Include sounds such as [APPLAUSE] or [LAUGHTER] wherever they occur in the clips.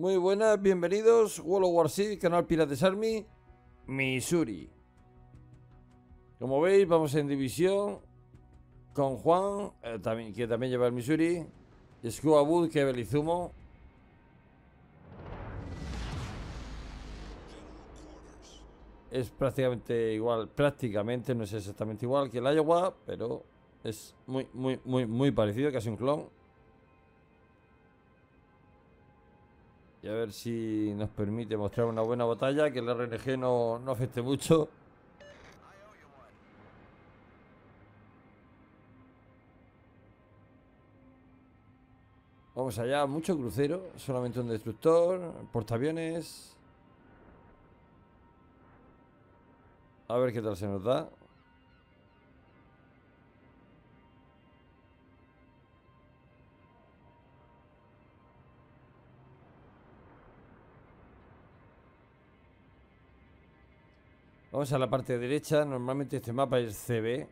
Muy buenas, bienvenidos. World of War canal Pirates Army, Missouri. Como veis, vamos en división con Juan, eh, que también lleva el Missouri. Scuba Wood, que Belizumo. Es prácticamente igual, prácticamente, no es exactamente igual que el Iowa, pero es muy, muy, muy, muy parecido, casi un clon. Y a ver si nos permite mostrar una buena batalla, que el RNG no, no afecte mucho. Vamos allá, mucho crucero, solamente un destructor, portaaviones. A ver qué tal se nos da. Vamos a la parte derecha. Normalmente este mapa es CB.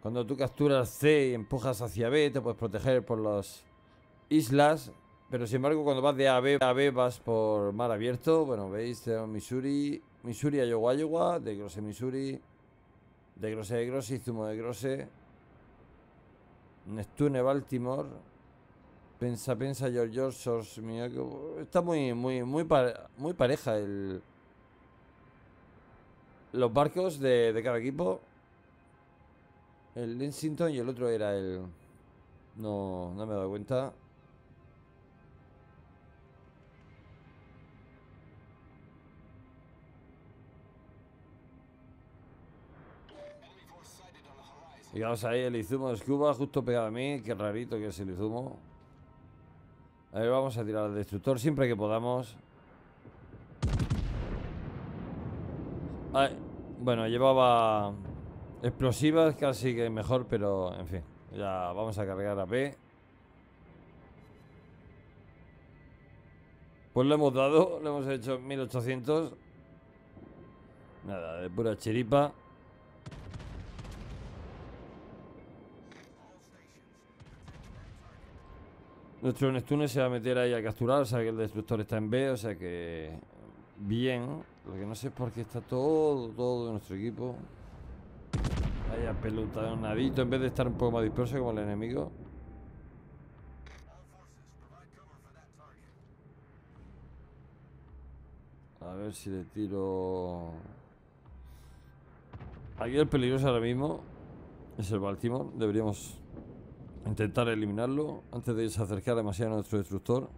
Cuando tú capturas C y empujas hacia B, te puedes proteger por las islas. Pero sin embargo, cuando vas de A a B, vas por mar abierto. Bueno, veis, tenemos Missouri, Missouri a Iowa, de Grosse, Missouri, de Grosse, de Grosse, Zumo de Grosse, Neptune, Baltimore, Pensa, Pensa, George George, Está muy, muy, muy, muy pareja el, los barcos de, cada equipo. El Lensington y el otro era el... No, no me he dado cuenta. Y vamos ahí, el Izumo de Scuba justo pegado a mí. Qué rarito que es el Izumo. A ver, vamos a tirar al destructor siempre que podamos. Ay, bueno, llevaba explosivas, casi que mejor, pero en fin. Ya vamos a cargar a B. Pues lo hemos dado, lo hemos hecho 1800. Nada, de pura chiripa. Nuestro Neptune se va a meter ahí a capturar, o sea que el destructor está en B, o sea que bien. Lo que no sé es por qué está todo, todo nuestro equipo. Vaya nadito en vez de estar un poco más disperso como el enemigo. A ver si le tiro... Aquí el peligroso ahora mismo es el Baltimore. Deberíamos intentar eliminarlo antes de que demasiado a nuestro destructor.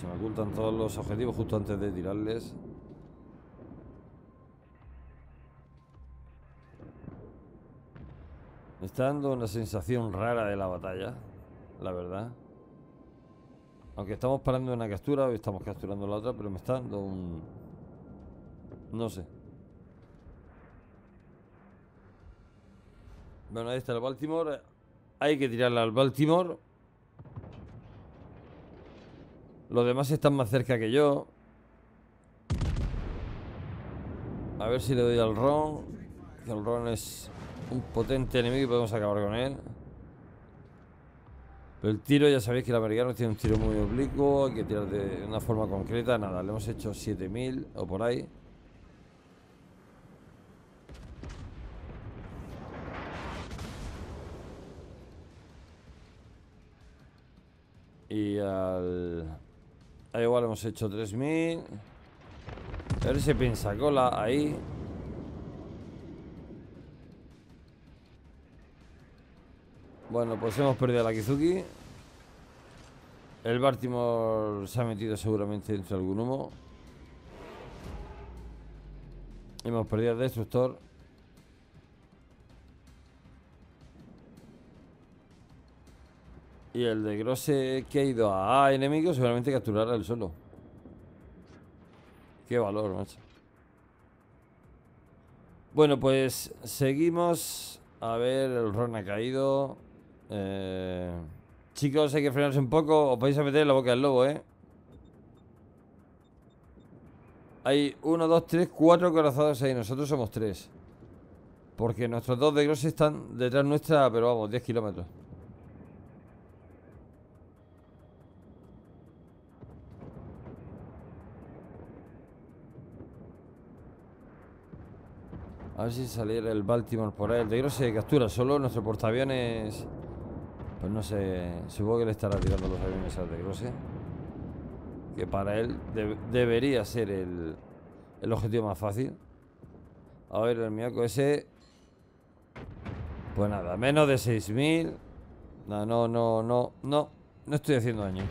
se me ocultan todos los objetivos justo antes de tirarles. Me está dando una sensación rara de la batalla, la verdad. Aunque estamos parando una captura, hoy estamos capturando la otra, pero me está dando un... No sé. Bueno, ahí está el Baltimore. Hay que tirarla al Baltimore. Los demás están más cerca que yo. A ver si le doy al Ron. el Ron es un potente enemigo y podemos acabar con él. Pero el tiro, ya sabéis que el americano tiene un tiro muy oblicuo, hay que tirar de una forma concreta. Nada, le hemos hecho 7000 o por ahí. Y al... Ahí igual hemos hecho 3000 A ver si piensa cola ahí Bueno, pues hemos perdido a la Kizuki El Baltimore se ha metido seguramente dentro de algún humo Hemos perdido al Destructor Y el de Grosse que ha ido a A enemigo seguramente capturará el solo. Qué valor, macho. Bueno, pues seguimos. A ver, el Ron ha caído. Eh, chicos, hay que frenarse un poco. Os vais a meter la boca del lobo, ¿eh? Hay uno, dos, tres, cuatro Corazones ahí. Nosotros somos tres. Porque nuestros dos de Grosse están detrás nuestra, pero vamos, 10 kilómetros. A ver si saliera el Baltimore por ahí. El de se captura solo. Nuestro portaaviones. Pues no sé. Supongo que le estará tirando los aviones al de Grosse. Que para él debería ser el, el objetivo más fácil. A ver, el miaco ese. Pues nada, menos de 6.000. No, no, no, no, no. No estoy haciendo daño.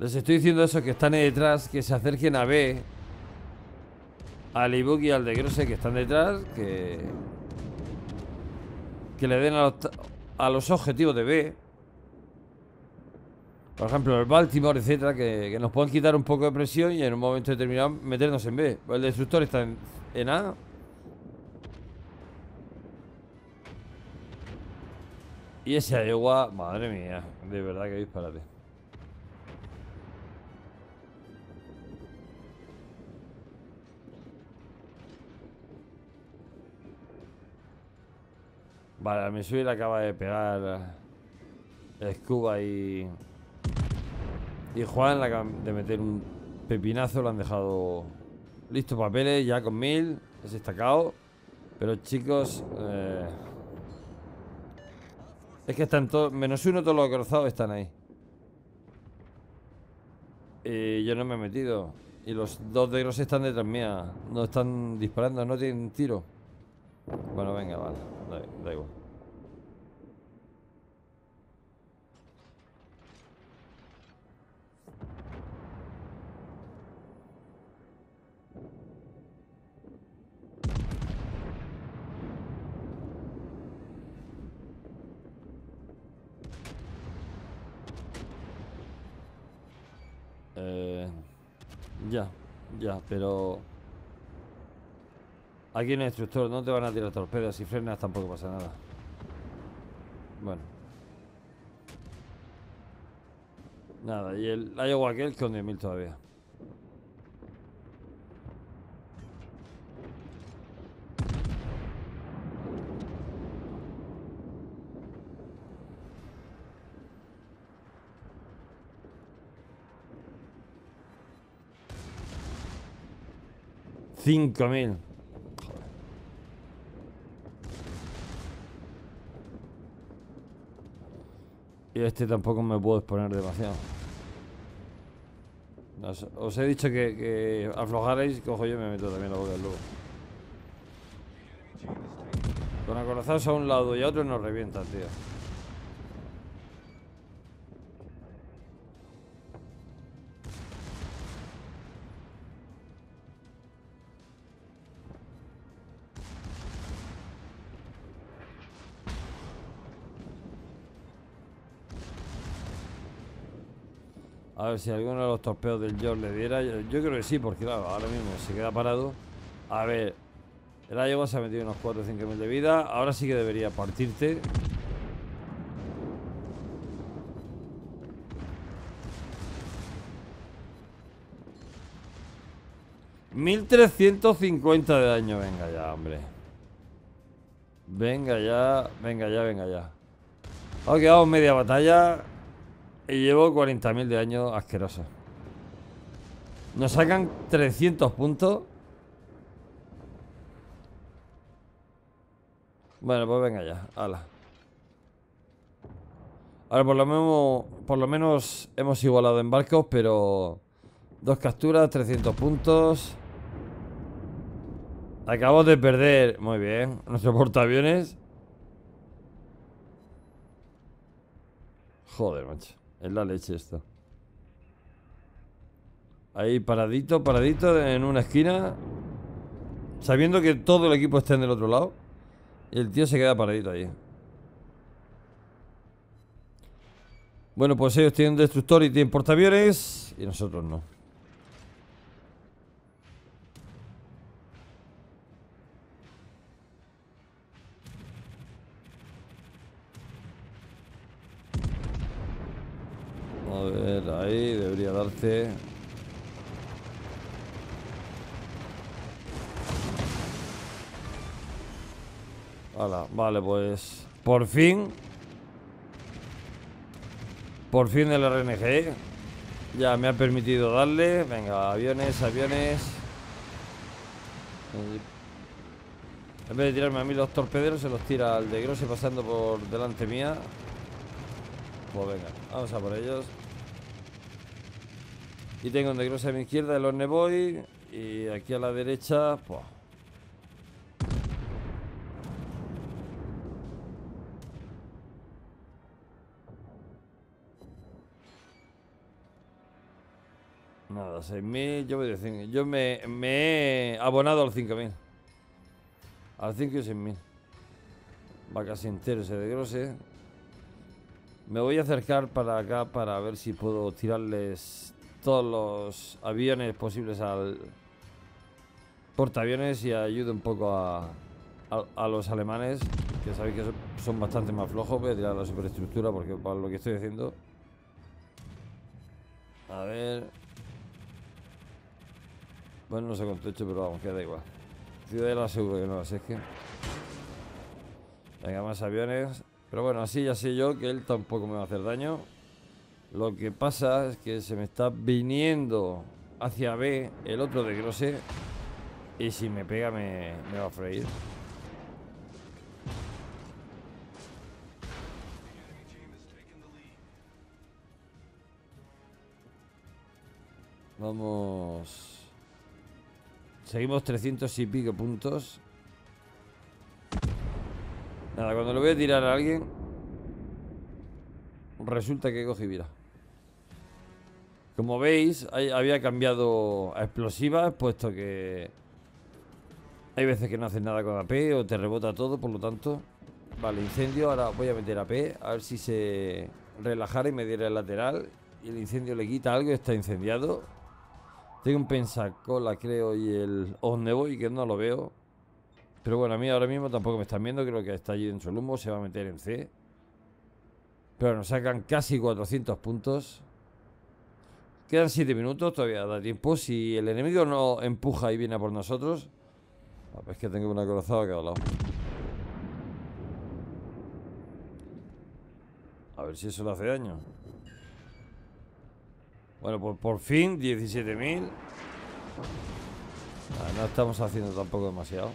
Les estoy diciendo eso, que están detrás, que se acerquen a B. Al ebook y al de Grosse que están detrás, que... Que le den a los, objetivos de B. Por ejemplo, el Baltimore, etcétera, que, nos pueden quitar un poco de presión y en un momento determinado meternos en B. El destructor está en, en A. Y ese agua, madre mía, de verdad que disparate. Vale, mi le acaba de pegar Escuba y. Y Juan le acaba de meter un pepinazo. Lo han dejado listos papeles, ya con mil. Es destacado. Pero chicos. Eh, es que están todos. Menos uno, todos los cruzados están ahí. Y yo no me he metido. Y los dos de gros están detrás mía. No están disparando, no tienen tiro. Bueno, venga, vale. Da, da igual. Eh, ya, ya, pero... Aquí en el instructor, no te van a tirar torpedos y frenas, tampoco pasa nada. Bueno. Nada, y el Iowa aquel con 10.000 todavía. 5.000 Y este tampoco me puedo exponer demasiado. Os, he dicho que, que, y cojo yo me meto también la boca del lobo. Con acorazados a un lado y a otro nos revienta, tío. si alguno de los torpeos del George le diera. Yo, creo que sí, porque claro, ahora mismo se queda parado. A ver, el Iowa se ha metido unos 4 o 5 mil de vida. Ahora sí que debería partirte. ¡1350 de daño! Venga ya, hombre. Venga ya, venga ya, venga ya. Ha quedado media batalla. Y llevo 40.000 de daño asqueroso. Nos sacan 300 puntos. Bueno, pues venga ya. Hala. Ahora por lo menos por lo menos hemos igualado en barcos, pero dos capturas, 300 puntos. Acabo de perder, muy bien, nuestro portaaviones. Joder, macho. Es la leche esta. Ahí paradito, paradito en una esquina. Sabiendo que todo el equipo está en el otro lado. Y el tío se queda paradito ahí. Bueno, pues ellos tienen destructor y tienen portaaviones. Y nosotros no. ahí debería darte Hala, vale, pues por fin. Por fin el RNG. Ya me ha permitido darle. Venga, aviones, aviones. En vez de tirarme a mí los torpederos, se los tira al de Grossi pasando por delante mía. Pues venga, vamos a por ellos. Y tengo un grosse a mi izquierda el Orneboy. Y aquí a la derecha. Nada, 6.000, yo, voy yo me, he abonado al 5.000. Al 5 y 6.000. Va casi entero ese de grose. Me voy a acercar para acá para ver si puedo tirarles todos los aviones posibles al portaaviones y ayude un poco a, los alemanes, que sabéis que son, bastante más flojos. Voy a tirar la superestructura porque para lo que estoy haciendo. A ver. Bueno, no sé cuánto pero vamos, que da igual. Ciudadela seguro que no las que. Venga, más aviones. Pero bueno, así ya sé yo que él tampoco me va a hacer daño. Lo que pasa es que se me está viniendo hacia B el otro de Grosse. Y si me pega me, va a freír. Vamos. Seguimos 300 y pico puntos. Nada, cuando lo voy a tirar a alguien, resulta que cogí vira. Como veis, había cambiado a explosivas, puesto que hay veces que no hacen nada con AP o te rebota todo, por lo tanto... Vale, incendio, ahora voy a meter AP, a ver si se relajara y me diera el lateral. Y el incendio le quita algo, está incendiado. Tengo un pensacola, creo, y el voy que no lo veo. Pero bueno, a mí ahora mismo tampoco me están viendo, creo que está allí dentro del humo, se va a meter en C. Pero nos sacan casi 400 puntos. Quedan 7 minutos, todavía da tiempo. Si el enemigo no empuja y viene por nosotros. Ah, es que tengo una corazada a cada lado. A ver si eso le hace daño. Bueno, pues por fin 17.000. Ah, no estamos haciendo tampoco demasiado.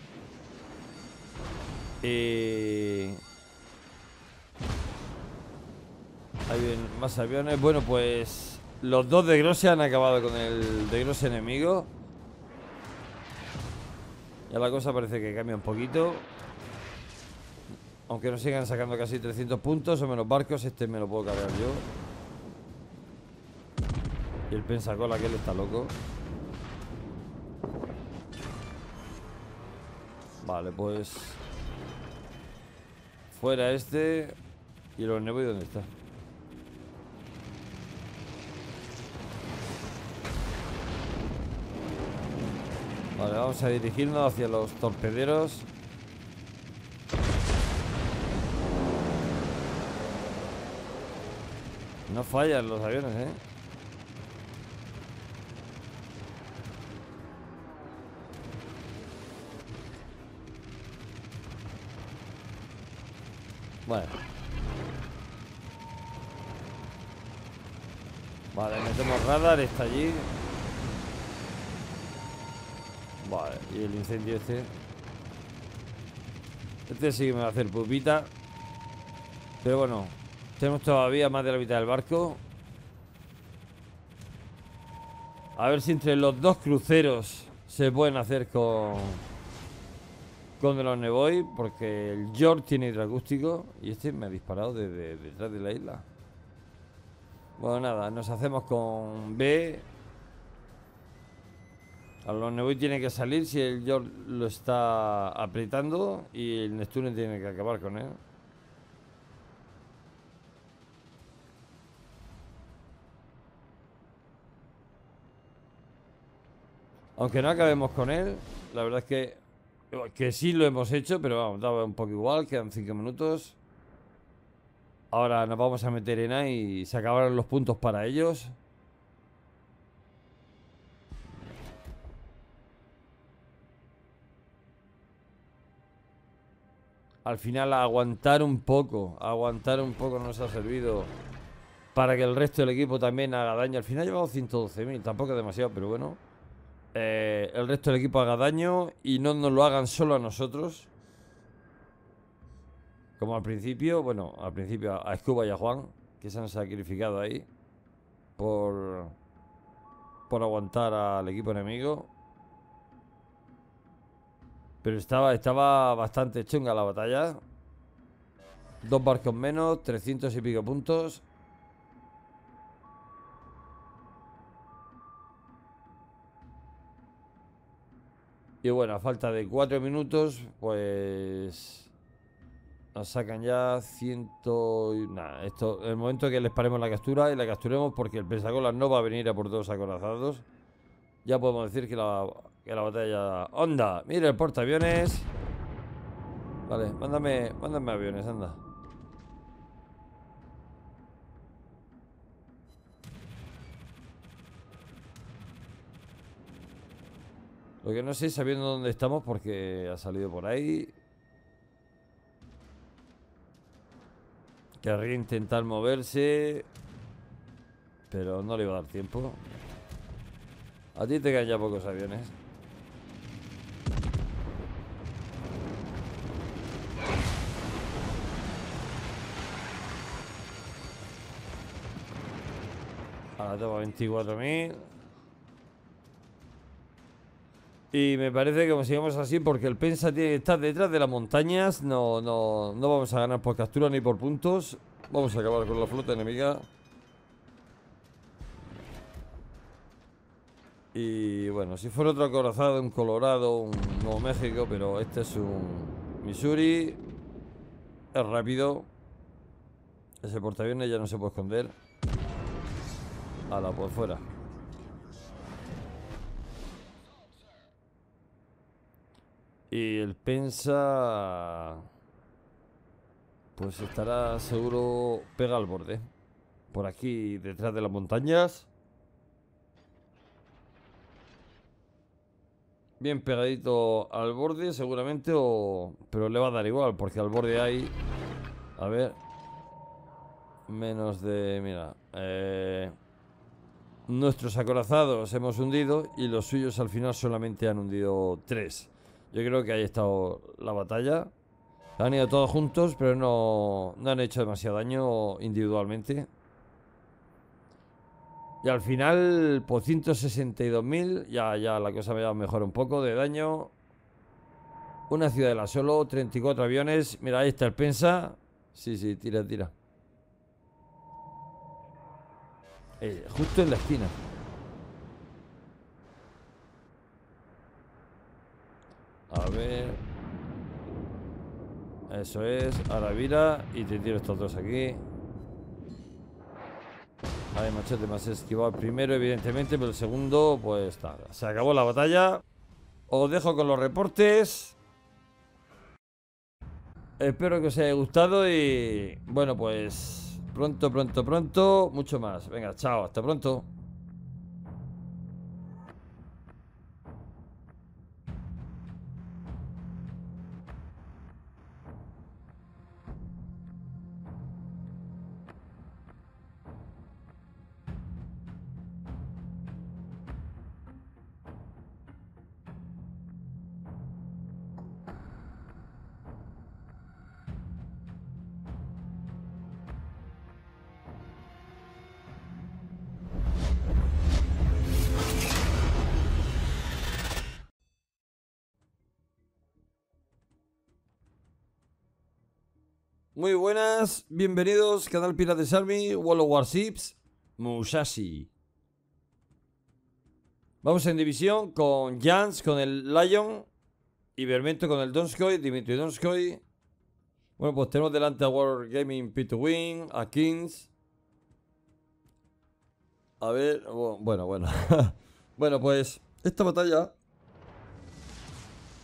Eh... Hay más aviones. Bueno, pues los dos de se han acabado con el de Grosia enemigo. Ya la cosa parece que cambia un poquito. Aunque no sigan sacando casi 300 puntos o menos barcos, este me lo puedo cargar yo. Y el pensacola que él está loco. Vale, pues... Fuera este... ¿Y el Ornevoy, y dónde está? Vale, vamos a dirigirnos hacia los torpederos. No fallan los aviones, ¿eh? Bueno. Vale, metemos radar, está allí. Vale, y el incendio este. Este sí que me va a hacer pupita. Pero bueno, tenemos todavía más de la mitad del barco. A ver si entre los dos cruceros se pueden hacer con. Con de los Neboy, porque el York tiene hidroacústico y este me ha disparado desde detrás de la isla. Bueno, nada, nos hacemos con B los Nebuy tiene que salir si el York lo está apretando y el Neptune tiene que acabar con él. Aunque no acabemos con él, la verdad es que, que sí lo hemos hecho, pero vamos, daba un poco igual, quedan 5 minutos. Ahora nos vamos a meter en ahí y se acabaron los puntos para ellos. al final aguantar un poco, aguantar un poco nos ha servido para que el resto del equipo también haga daño. Al final ha llevado 112.000, tampoco es demasiado, pero bueno. Eh, el resto del equipo haga daño y no nos lo hagan solo a nosotros. Como al principio, bueno, al principio a Escuba y a Juan, que se han sacrificado ahí por, por aguantar al equipo enemigo. Pero estaba, estaba bastante chunga la batalla. Dos barcos menos, 300 y pico puntos. Y bueno, a falta de cuatro minutos, pues... Nos sacan ya ciento... Nada, esto... El momento que les paremos la captura y la capturemos porque el Pensacola no va a venir a por dos acorazados. Ya podemos decir que la que la batalla... ¡Onda! Mira el portaaviones. Vale, mándame, mándame aviones, anda. Lo que no sé es sabiendo dónde estamos porque ha salido por ahí. Querría intentar moverse. Pero no le iba a dar tiempo. A ti te caen ya pocos aviones. 24.000. Y me parece que como sigamos así, porque el Pensa tiene que estar detrás de las montañas, no, no vamos a ganar por captura ni por puntos. Vamos a acabar con la flota enemiga. Y bueno, si fuera otro acorazado, un Colorado, un Nuevo México, pero este es un Missouri. Es rápido. Ese portaaviones ya no se puede esconder. A la por fuera. Y el Pensa... Pues estará seguro pega al borde. Por aquí, detrás de las montañas. Bien pegadito al borde, seguramente, o... Pero le va a dar igual, porque al borde hay... A ver... Menos de... Mira... Eh nuestros acorazados hemos hundido y los suyos al final solamente han hundido tres. Yo creo que ahí ha estado la batalla. Han ido todos juntos, pero no, han hecho demasiado daño individualmente. Y al final, por pues, 162.000, ya, ya la cosa me ha mejor un poco de daño. Una ciudadela solo, 34 aviones. Mira, ahí está el Pensa. Sí, sí, tira, tira. Eh, justo en la esquina. A ver. Eso es. a la vira y te tiro estos dos aquí. hay machete, me has esquivado el primero, evidentemente, pero el segundo, pues está Se acabó la batalla. Os dejo con los reportes. Espero que os haya gustado y bueno, pues Pronto, pronto, pronto. Mucho más. Venga, chao. Hasta pronto. Muy buenas, bienvenidos, canal Pirates Army, World of Warships, Musashi. Vamos en división con Jans, con el Lion, Ibermento con el Donskoy, Dimitri Donskoy. Bueno, pues tenemos delante a Gaming P2Win, a Kings. A ver, bueno, bueno. [LAUGHS] bueno, pues esta batalla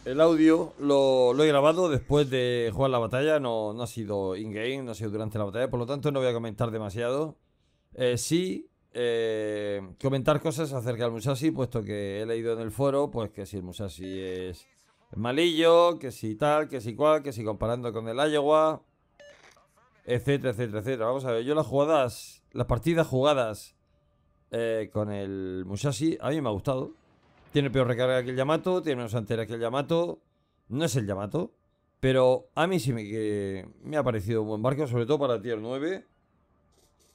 el audio lo, he grabado después de jugar la batalla, no, ha sido in-game, no ha sido durante la batalla, por lo tanto no voy a comentar demasiado. Eh, sí, eh, comentar cosas acerca del Musashi, puesto que he leído en el foro pues que si el Musashi es malillo, que si tal, que si cual, que si comparando con el Iowa, etcétera, etcétera, etcétera. Vamos a ver, yo las jugadas, las partidas jugadas eh, con el Musashi, a mí me ha gustado. Tiene peor recarga que el Yamato, tiene menos antera que el Yamato. No es el Yamato, pero a mí sí me, ha parecido un buen barco, sobre todo para Tier 9.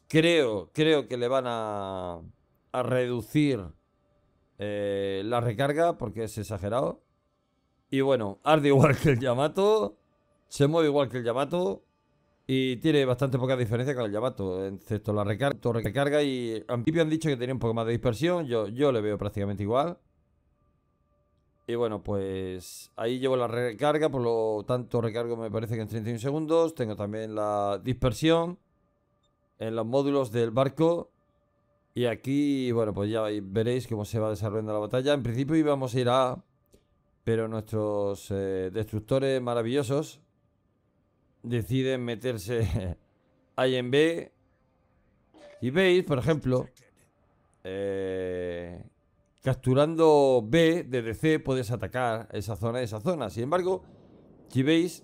Creo, creo que le van a, reducir eh, la recarga porque es exagerado. Y bueno, arde [LAUGHS] igual que el Yamato, se mueve igual que el Yamato y tiene bastante poca diferencia con el Yamato, excepto la recarga, recarga y han dicho que tenía un poco más de dispersión, yo, yo le veo prácticamente igual. Y bueno, pues ahí llevo la recarga, por lo tanto recargo me parece que en 31 segundos. Tengo también la dispersión en los módulos del barco. Y aquí, bueno, pues ya veréis cómo se va desarrollando la batalla. En principio íbamos a ir a pero nuestros eh, destructores maravillosos deciden meterse [LAUGHS] ahí en B. Y veis, por ejemplo, eh, Capturando B desde C puedes atacar esa zona esa zona. Sin embargo, si veis,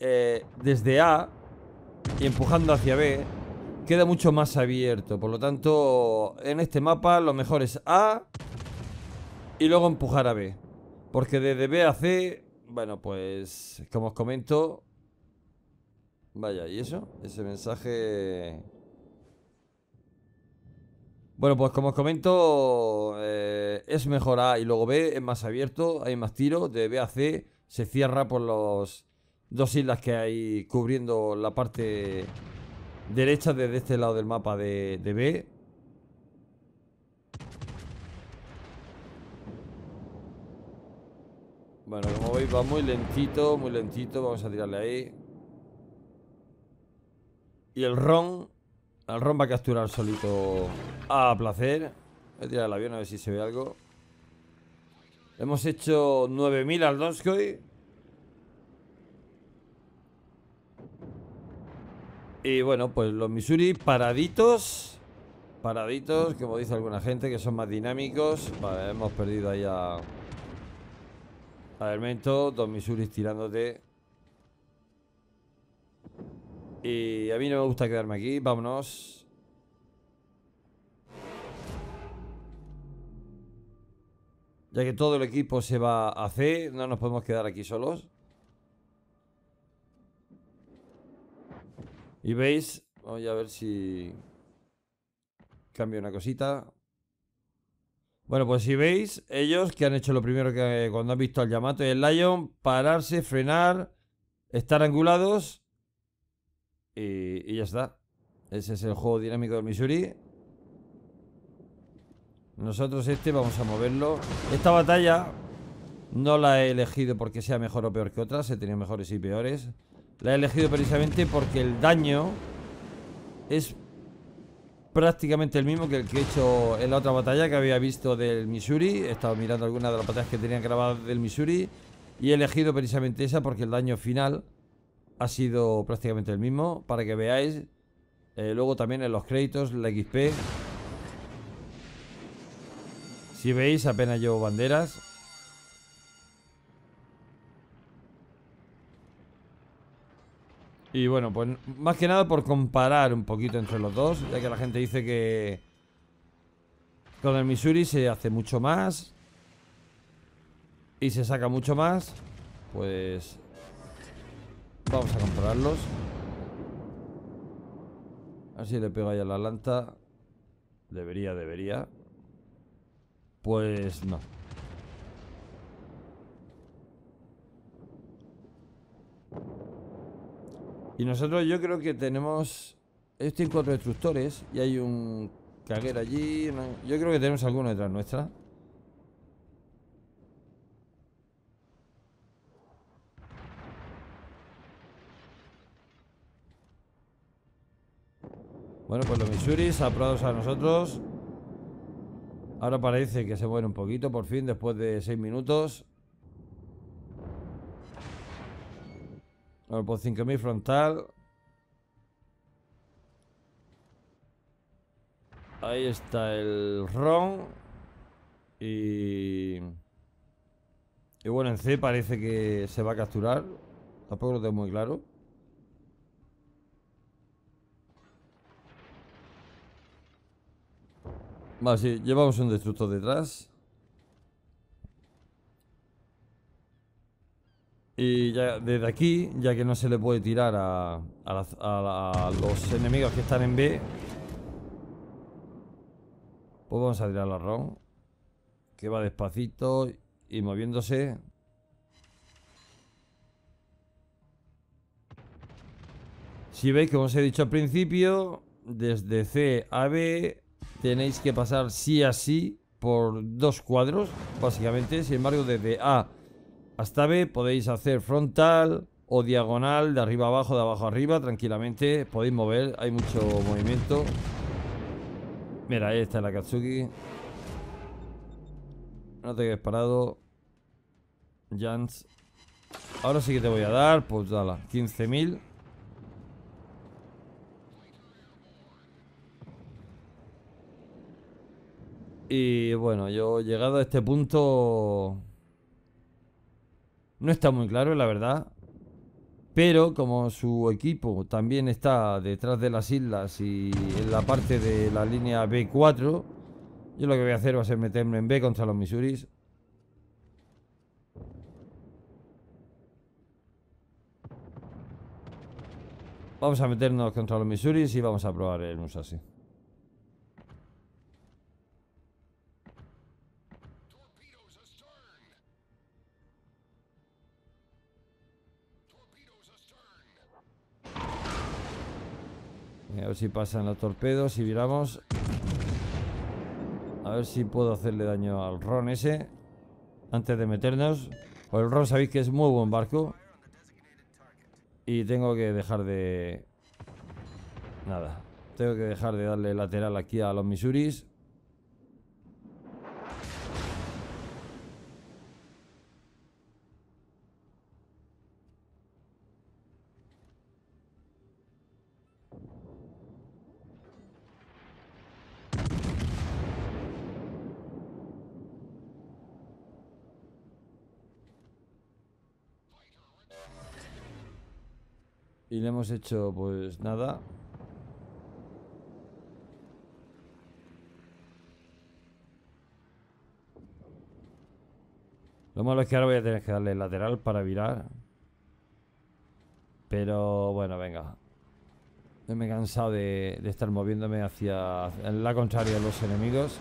eh, desde A y empujando hacia B, queda mucho más abierto. Por lo tanto, en este mapa lo mejor es A y luego empujar a B. Porque desde B a C, bueno, pues como os comento... Vaya, ¿y eso? Ese mensaje... Bueno, pues como os comento, eh, es mejor A y luego B, es más abierto, hay más tiros, de B a C se cierra por las dos islas que hay cubriendo la parte derecha desde este lado del mapa de B. Bueno, como veis va muy lentito, muy lentito, vamos a tirarle ahí. Y el ron al ron va a capturar solito a placer. Voy a tirar el avión a ver si se ve algo. Hemos hecho 9000 al Donskoy. Y bueno, pues los Missouri paraditos. Paraditos, como dice alguna gente, que son más dinámicos. Vale, hemos perdido ahí a. A mento, Dos Missouri tirándote. Y a mí no me gusta quedarme aquí. Vámonos. Ya que todo el equipo se va a C, no nos podemos quedar aquí solos. Y veis, voy a ver si cambio una cosita. Bueno, pues si veis, ellos que han hecho lo primero que cuando han visto al Yamato y el Lion, pararse, frenar, estar angulados y, ya está. Ese es el juego dinámico del Missouri. Nosotros este vamos a moverlo. Esta batalla no la he elegido porque sea mejor o peor que otras. He tenido mejores y peores. La he elegido precisamente porque el daño es prácticamente el mismo que el que he hecho en la otra batalla que había visto del Missouri. He estado mirando algunas de las batallas que tenían grabadas del Missouri y he elegido precisamente esa porque el daño final ha sido prácticamente el mismo, para que veáis. Eh, luego también en los créditos, la XP. Si veis, apenas llevo banderas. Y bueno, pues más que nada por comparar un poquito entre los dos, ya que la gente dice que con el Missouri se hace mucho más y se saca mucho más, pues Vamos a A Así si le pego ahí a la lanta Debería, debería. Pues no. Y nosotros yo creo que tenemos... Estos cuatro destructores y hay un caguer allí. Yo creo que tenemos alguno detrás nuestra. Bueno, pues los Misuris aprobados a nosotros. Ahora parece que se mueve un poquito, por fin, después de 6 minutos. Ahora por 5000 frontal. Ahí está el Ron. Y... Y bueno, en C parece que se va a capturar. Tampoco lo tengo muy claro. Vale, si llevamos un destructor detrás. Y ya desde aquí, ya que no se le puede tirar a, los enemigos que están en B, pues vamos a tirar la ROM Que va despacito y moviéndose. Si veis, como os he dicho al principio, desde C a B tenéis que pasar sí a sí por dos cuadros, básicamente. Sin embargo, desde A hasta B podéis hacer frontal o diagonal, de arriba abajo, de abajo arriba, tranquilamente. Podéis mover, hay mucho movimiento. Mira, ahí está la Katsuki. No te quedes parado. Jans. Ahora sí que te voy a dar, pues dala, 15.000. Y bueno, yo llegado a este punto... No está muy claro, la verdad. Pero como su equipo también está detrás de las islas y en la parte de la línea B4, yo lo que voy a hacer va a ser meterme en B contra los misuris Vamos a meternos contra los misuris y vamos a probar el Musashi. Eh, a ver si pasan los torpedos, si viramos. A ver si puedo hacerle daño al Ron ese. Antes de meternos. O el Ron sabéis que es muy buen barco. Y tengo que dejar de... Nada. Tengo que dejar de darle lateral aquí a los Missouris. Y le hemos hecho, pues nada. Lo malo es que ahora voy a tener que darle lateral para virar. Pero bueno, venga. No me he cansado de, estar moviéndome hacia, hacia la contraria de los enemigos.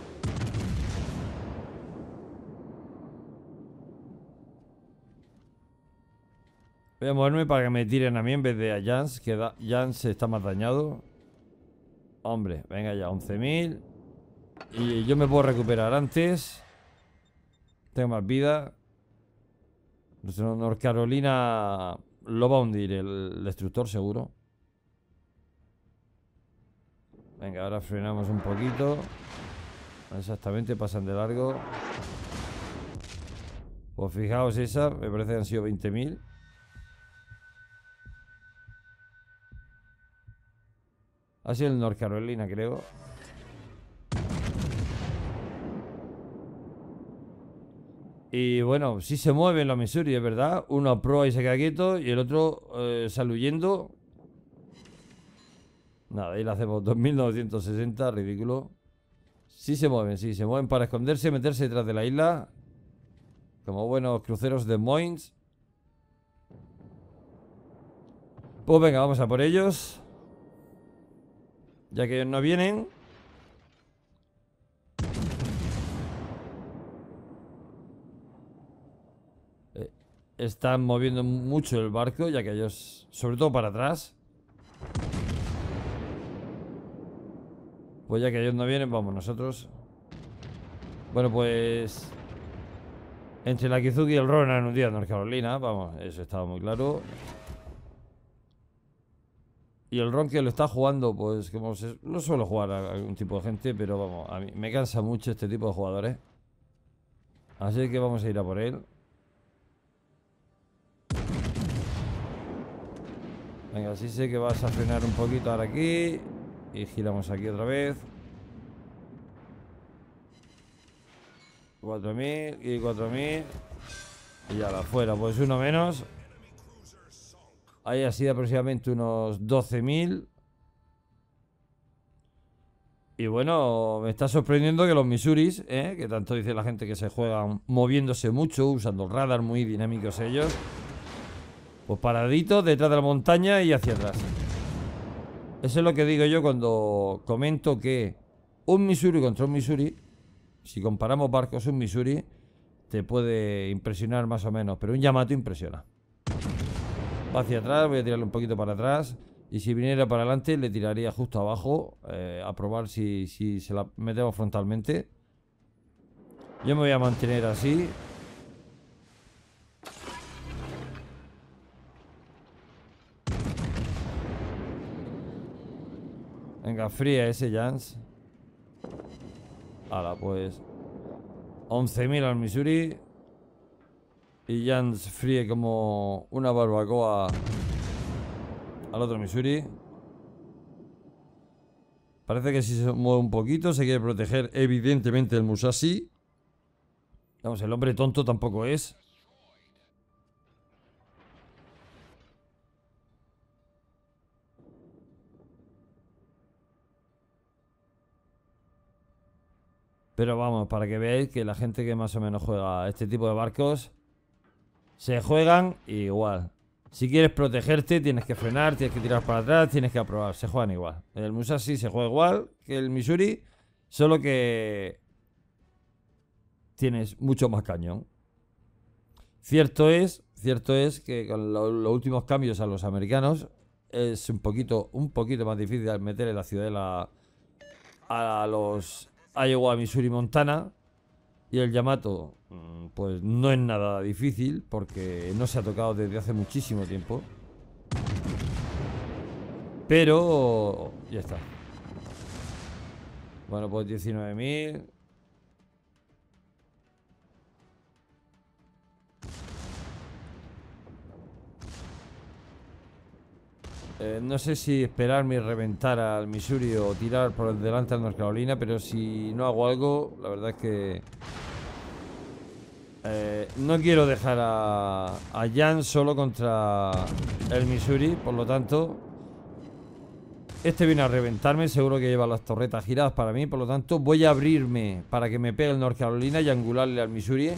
Voy a moverme para que me tiren a mí en vez de a Jans, que Jans está más dañado. Hombre, venga ya, 11.000. Y yo me puedo recuperar antes. Tengo más vida. North Carolina lo va a hundir el, destructor, seguro. Venga, ahora frenamos un poquito. Exactamente, pasan de largo. Pues fijaos esa, me parece que han sido 20.000. Ha sido el North Carolina, creo. Y bueno, sí se mueven los Missouri, es verdad. Uno pro y se queda quieto y el otro eh, Nada, ahí le hacemos. 2960, [LAUGHS] ridículo. Sí se mueven, sí, se mueven para esconderse y meterse detrás de la isla. Como buenos cruceros de Moines Pues venga, vamos a por ellos. Ya que ellos no vienen. Eh, están moviendo mucho el barco, ya que ellos... Sobre todo para atrás. Pues ya que ellos no vienen, vamos nosotros. Bueno, pues... Entre la Kizuki y el Ronan en un día en North Carolina, vamos, eso estaba muy claro. Y el Ron lo está jugando, pues como se, suelo jugar a algún tipo de gente, pero vamos, a mí me cansa mucho este tipo de jugadores. Así que vamos a ir a por él. Venga, así sé que vas a frenar un poquito ahora aquí. Y giramos aquí otra vez. 4.000 y 4.000. Y ahora afuera pues uno menos. Hay sido aproximadamente unos 12.000. Y bueno, me está sorprendiendo que los misuris ¿eh? que tanto dice la gente que se juegan moviéndose mucho, usando radar muy dinámicos ellos, pues paraditos detrás de la montaña y hacia atrás. Eso es lo que digo yo cuando comento que un Missouri contra un Missouri, si comparamos barcos, un Missouri te puede impresionar más o menos, pero un Yamato impresiona hacia atrás, voy a tirarle un poquito para atrás. Y si viniera para adelante, le tiraría justo abajo. Eh, a probar si, se la metemos frontalmente. Yo me voy a mantener así. Venga, fría ese Jans. Hala, pues. 11.000 al Missouri. Y Jan fríe como una barbacoa al otro Missouri. Parece que si se mueve un poquito se quiere proteger evidentemente el Musashi. Vamos, el hombre tonto tampoco es. Pero vamos, para que veáis que la gente que más o menos juega este tipo de barcos se juegan igual. Si quieres protegerte, tienes que frenar, tienes que tirar para atrás, tienes que aprobar. Se juegan igual. El Musashi se juega igual que el Missouri, solo que tienes mucho más cañón. Cierto es, cierto es que con los últimos cambios a los americanos es un poquito, un poquito más difícil meter en la ciudad a los Iowa, Missouri, Montana y el Yamato, mm, pues no es nada difícil porque no se ha tocado desde hace muchísimo tiempo. Pero ya está. Bueno, pues 19.000. Eh, no sé si esperarme y reventar al Missouri o tirar por delante al North Carolina, pero si no hago algo, la verdad es que eh, no quiero dejar a, a Jan solo contra el Missouri, por lo tanto, este viene a reventarme, seguro que lleva las torretas giradas para mí, por lo tanto voy a abrirme para que me pegue el North Carolina y angularle al Missouri.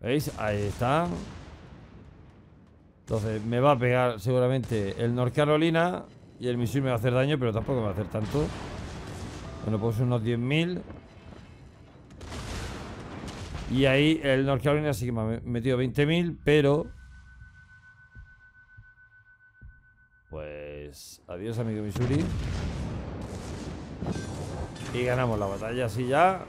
¿Veis? Ahí está. Entonces me va a pegar seguramente el North Carolina. Y el Missouri me va a hacer daño, pero tampoco me va a hacer tanto. Bueno, pues unos 10.000. Y ahí el North Carolina sí que me ha metido 20.000, pero... Pues... Adiós, amigo Missouri. Y ganamos la batalla así ya.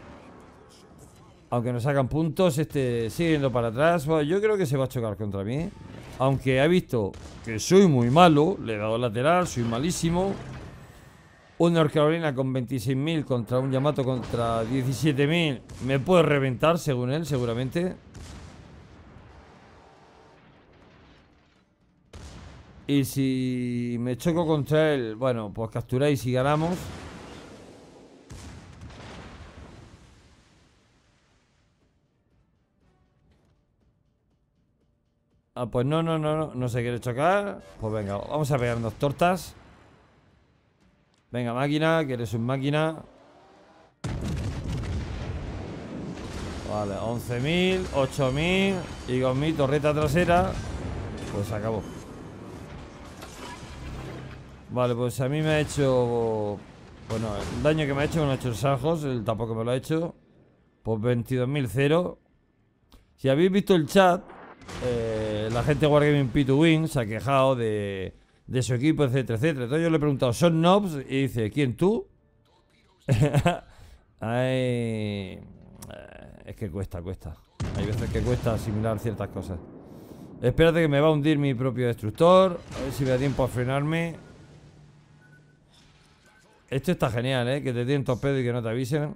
Aunque nos sacan puntos, este sigue yendo para atrás. yo creo que se va a chocar contra mí. Aunque ha visto que soy muy malo, le he dado lateral, soy malísimo. Un North Carolina con 26.000 contra un Yamato contra 17.000. Me puede reventar, según él, seguramente. Y si me choco contra él, bueno, pues capturáis y ganamos. Ah, pues no, no, no, no, no se quiere chocar Pues venga, vamos a pegar pegarnos tortas Venga, máquina, que eres un máquina Vale, 11.000, 8.000 Y con mi torreta trasera Pues acabó Vale, pues a mí me ha hecho Bueno, el daño que me ha hecho me lo ha hecho el Sajos El tampoco me lo ha hecho Pues 22.000 Si habéis visto el chat eh, la gente de Wargaming P2Win se ha quejado de, su equipo, etcétera, etcétera. Entonces yo le he preguntado, ¿son Nobs? Y dice, ¿quién tú? [LAUGHS] Ay, eh, es que cuesta, cuesta. Hay veces que cuesta asimilar ciertas cosas. Espérate que me va a hundir mi propio destructor. A ver si me da tiempo a frenarme. Esto está genial, ¿eh? Que te tienen torpedo y que no te avisen.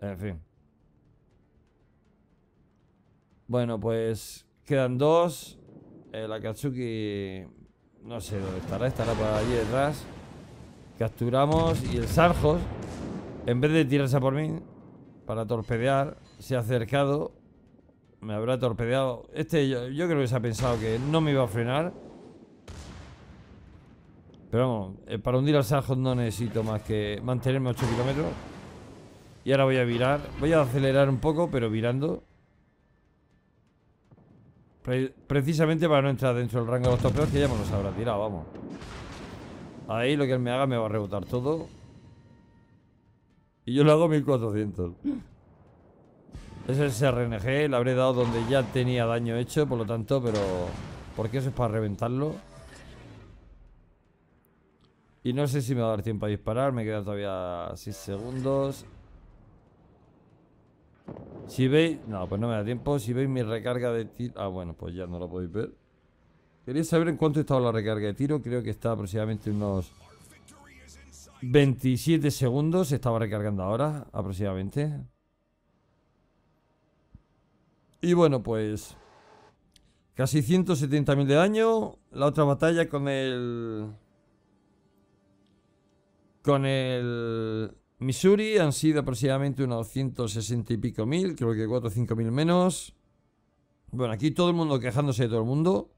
En fin. Bueno, pues quedan dos. El eh, Akatsuki no sé dónde estará, estará por allí detrás. Capturamos y el Sarjos, en vez de tirarse a por mí para torpedear, se ha acercado. Me habrá torpedeado. Este yo, creo que se ha pensado que no me iba a frenar. Pero vamos, eh, para hundir al Sarjos no necesito más que mantenerme 8 kilómetros. Y ahora voy a virar. Voy a acelerar un poco, pero virando precisamente para no entrar dentro del rango de los topeos, que ya me los habrá tirado, vamos. Ahí lo que él me haga me va a rebotar todo. Y yo le hago 1400. Ese [CLEARS THROAT] es RNG, le habré dado donde ya tenía daño hecho, por lo tanto, pero... Porque eso es para reventarlo. Y no sé si me va a dar tiempo a disparar, me quedan todavía 6 segundos. Si veis... No, pues no me da tiempo. Si veis mi recarga de tiro... Ah, bueno, pues ya no lo podéis ver. Quería saber en cuánto estaba la recarga de tiro. Creo que está aproximadamente unos... 27 segundos. Estaba recargando ahora, aproximadamente. Y bueno, pues... Casi 170.000 de daño. La otra batalla con el... Con el... Missouri han sido aproximadamente unos 160 y pico mil, creo que 4 o 5 mil menos. Bueno, aquí todo el mundo quejándose de todo el mundo.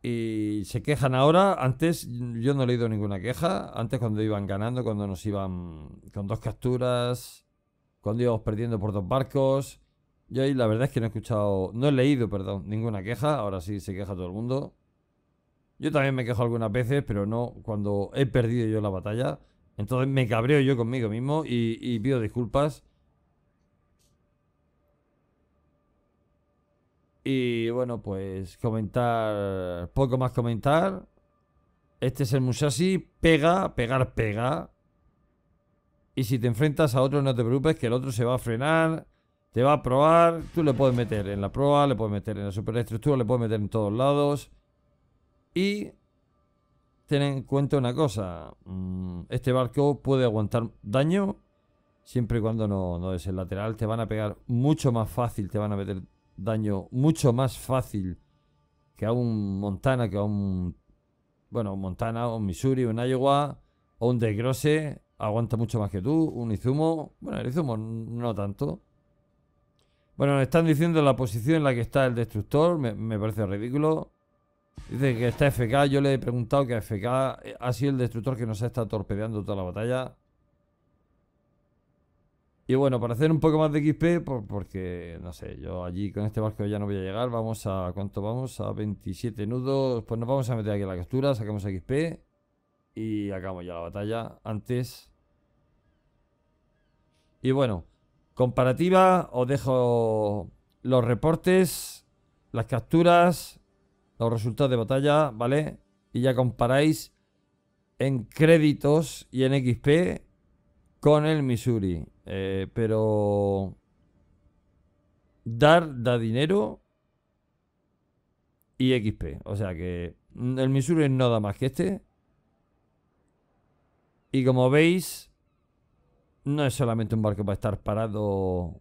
Y se quejan ahora. Antes yo no he leído ninguna queja. Antes cuando iban ganando, cuando nos iban con dos capturas, cuando íbamos perdiendo por dos barcos. Yo ahí la verdad es que no he escuchado, no he leído, perdón, ninguna queja. Ahora sí se queja todo el mundo. Yo también me quejo algunas veces, pero no cuando he perdido yo la batalla. Entonces me cabreo yo conmigo mismo y, pido disculpas. Y bueno, pues comentar. Poco más comentar. Este es el Musashi. Pega, pegar, pega. Y si te enfrentas a otro, no te preocupes, que el otro se va a frenar. Te va a probar. Tú le puedes meter en la prueba, le puedes meter en la superestructura, le puedes meter en todos lados. Y ten en cuenta una cosa. Mm, este barco puede aguantar daño siempre y cuando no, no es el lateral. Te van a pegar mucho más fácil, te van a meter daño mucho más fácil que a un Montana, que a un... Bueno, un Montana, un Missouri, un Iowa o un Grose Aguanta mucho más que tú, un Izumo. Bueno, el Izumo no tanto. Bueno, están diciendo la posición en la que está el destructor. me parece ridículo. Dice que está FK, yo le he preguntado que FK ha sido el destructor que nos ha estado torpedeando toda la batalla. Y bueno, para hacer un poco más de XP, porque no sé, yo allí con este barco ya no voy a llegar, vamos a, ¿cuánto vamos? A 27 nudos, pues nos vamos a meter aquí en la captura, sacamos XP y acabamos ya la batalla antes. Y bueno, comparativa, os dejo los reportes, las capturas los resultados de batalla, ¿vale? Y ya comparáis en créditos y en XP con el Missouri. Eh, pero dar da dinero y XP. O sea que el Missouri no da más que este. Y como veis, no es solamente un barco para estar parado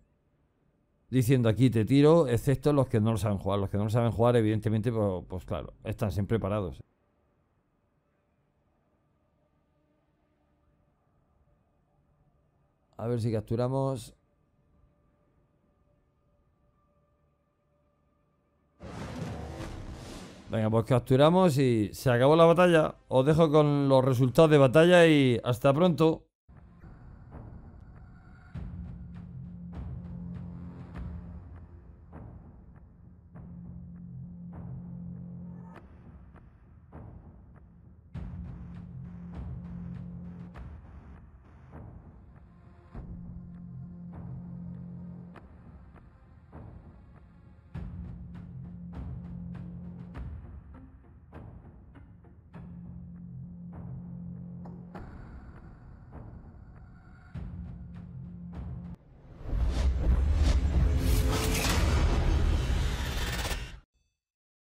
diciendo aquí te tiro, excepto los que no lo saben jugar. Los que no lo saben jugar, evidentemente, pues, pues, claro, están siempre parados. A ver si capturamos... Venga, pues capturamos y se acabó la batalla. Os dejo con los resultados de batalla y hasta pronto.